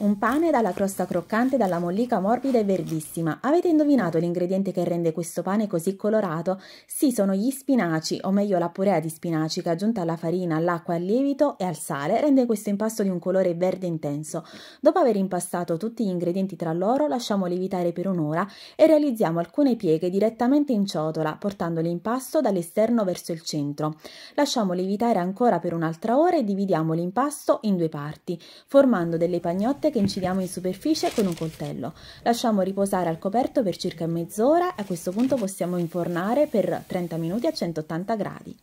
Un pane dalla crosta croccante dalla mollica morbida e verdissima. Avete indovinato l'ingrediente che rende questo pane così colorato? Sì, sono gli spinaci, o meglio la purea di spinaci che aggiunta alla farina, all'acqua, al lievito e al sale rende questo impasto di un colore verde intenso. Dopo aver impastato tutti gli ingredienti tra loro, lasciamo lievitare per un'ora e realizziamo alcune pieghe direttamente in ciotola, portando l'impasto dall'esterno verso il centro. Lasciamo lievitare ancora per un'altra ora e dividiamo l'impasto in due parti, formando delle pagnotte volte che incidiamo in superficie con un coltello. Lasciamo riposare al coperto per circa mezz'ora, a questo punto possiamo infornare per 30 minuti a 180 gradi.